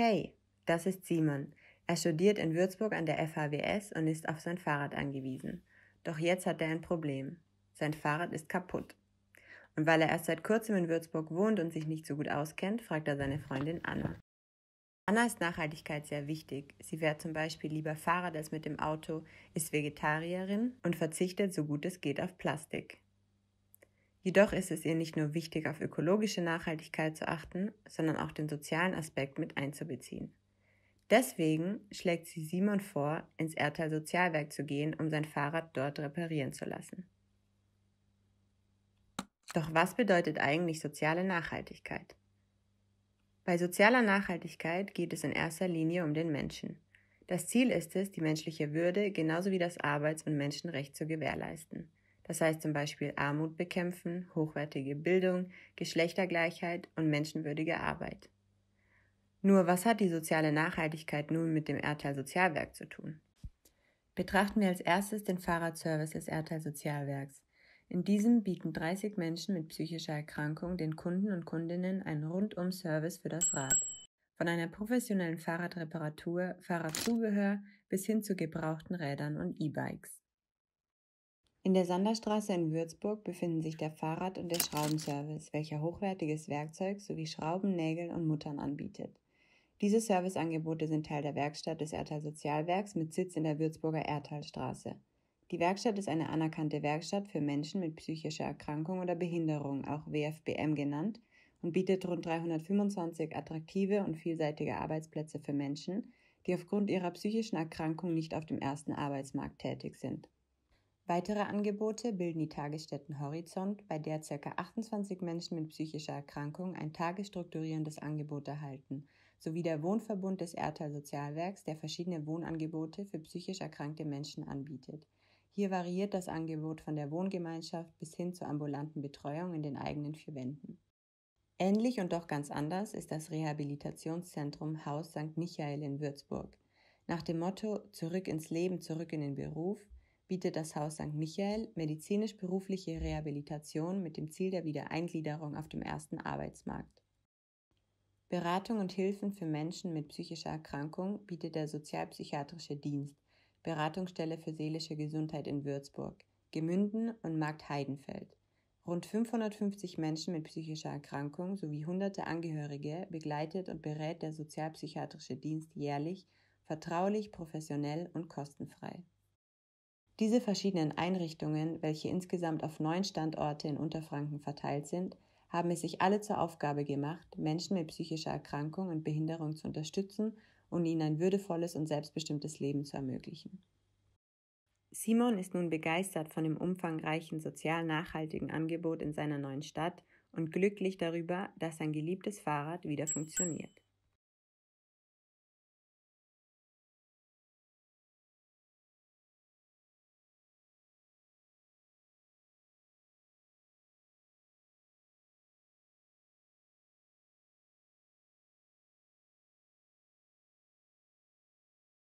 Hey, das ist Simon. Er studiert in Würzburg an der FHWS und ist auf sein Fahrrad angewiesen. Doch jetzt hat er ein Problem. Sein Fahrrad ist kaputt. Und weil er erst seit kurzem in Würzburg wohnt und sich nicht so gut auskennt, fragt er seine Freundin Anna. Anna ist Nachhaltigkeit sehr wichtig. Sie fährt zum Beispiel lieber Fahrrad als mit dem Auto, ist Vegetarierin und verzichtet so gut es geht auf Plastik. Jedoch ist es ihr nicht nur wichtig, auf ökologische Nachhaltigkeit zu achten, sondern auch den sozialen Aspekt mit einzubeziehen. Deswegen schlägt sie Simon vor, ins Erdteil Sozialwerk zu gehen, um sein Fahrrad dort reparieren zu lassen. Doch was bedeutet eigentlich soziale Nachhaltigkeit? Bei sozialer Nachhaltigkeit geht es in erster Linie um den Menschen. Das Ziel ist es, die menschliche Würde genauso wie das Arbeits- und Menschenrecht zu gewährleisten. Das heißt zum Beispiel Armut bekämpfen, hochwertige Bildung, Geschlechtergleichheit und menschenwürdige Arbeit. Nur was hat die soziale Nachhaltigkeit nun mit dem Erdteil Sozialwerk zu tun? Betrachten wir als erstes den Fahrradservice des Erdteil Sozialwerks. In diesem bieten 30 Menschen mit psychischer Erkrankung den Kunden und Kundinnen einen Rundum-Service für das Rad. Von einer professionellen Fahrradreparatur, Fahrradzubehör bis hin zu gebrauchten Rädern und E-Bikes. In der Sanderstraße in Würzburg befinden sich der Fahrrad- und der Schraubenservice, welcher hochwertiges Werkzeug sowie Schrauben, Nägel und Muttern anbietet. Diese Serviceangebote sind Teil der Werkstatt des Erdtal Sozialwerks mit Sitz in der Würzburger Erdtalstraße. Die Werkstatt ist eine anerkannte Werkstatt für Menschen mit psychischer Erkrankung oder Behinderung, auch WFBM genannt, und bietet rund 325 attraktive und vielseitige Arbeitsplätze für Menschen, die aufgrund ihrer psychischen Erkrankung nicht auf dem ersten Arbeitsmarkt tätig sind. Weitere Angebote bilden die Tagesstätten Horizont, bei der ca. 28 Menschen mit psychischer Erkrankung ein tagesstrukturierendes Angebot erhalten, sowie der Wohnverbund des Erdteil Sozialwerks, der verschiedene Wohnangebote für psychisch erkrankte Menschen anbietet. Hier variiert das Angebot von der Wohngemeinschaft bis hin zur ambulanten Betreuung in den eigenen vier Wänden. Ähnlich und doch ganz anders ist das Rehabilitationszentrum Haus St. Michael in Würzburg. Nach dem Motto Zurück ins Leben, zurück in den Beruf bietet das Haus St. Michael medizinisch-berufliche Rehabilitation mit dem Ziel der Wiedereingliederung auf dem ersten Arbeitsmarkt. Beratung und Hilfen für Menschen mit psychischer Erkrankung bietet der Sozialpsychiatrische Dienst, Beratungsstelle für seelische Gesundheit in Würzburg, Gemünden und Markt Heidenfeld. Rund 550 Menschen mit psychischer Erkrankung sowie hunderte Angehörige begleitet und berät der Sozialpsychiatrische Dienst jährlich, vertraulich, professionell und kostenfrei. Diese verschiedenen Einrichtungen, welche insgesamt auf neun Standorte in Unterfranken verteilt sind, haben es sich alle zur Aufgabe gemacht, Menschen mit psychischer Erkrankung und Behinderung zu unterstützen und ihnen ein würdevolles und selbstbestimmtes Leben zu ermöglichen. Simon ist nun begeistert von dem umfangreichen sozial nachhaltigen Angebot in seiner neuen Stadt und glücklich darüber, dass sein geliebtes Fahrrad wieder funktioniert.